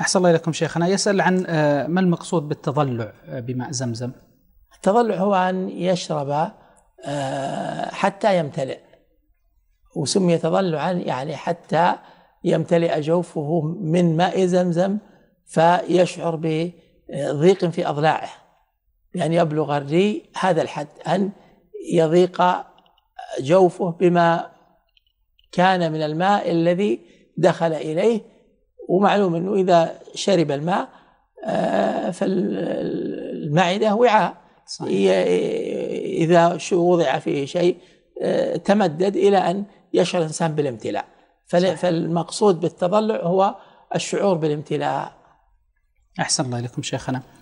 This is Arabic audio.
أحسن الله إليكم شيخنا يسأل عن آه، ما المقصود بالتضلع آه، بماء زمزم التضلع هو أن يشرب آه، حتى يمتلئ وسمي تضلعا يعني حتى يمتلئ جوفه من ماء زمزم فيشعر بضيق في أضلاعه بأن يعني يبلغ الري هذا الحد أن يضيق جوفه بما كان من الماء الذي دخل إليه ومعلوم انه اذا شرب الماء آه، فالمعده وعاء صحيح. اذا شو وضع فيه شيء آه، تمدد الى ان يشعر الانسان بالامتلاء فالمقصود بالتضلع هو الشعور بالامتلاء احسن الله اليكم شيخنا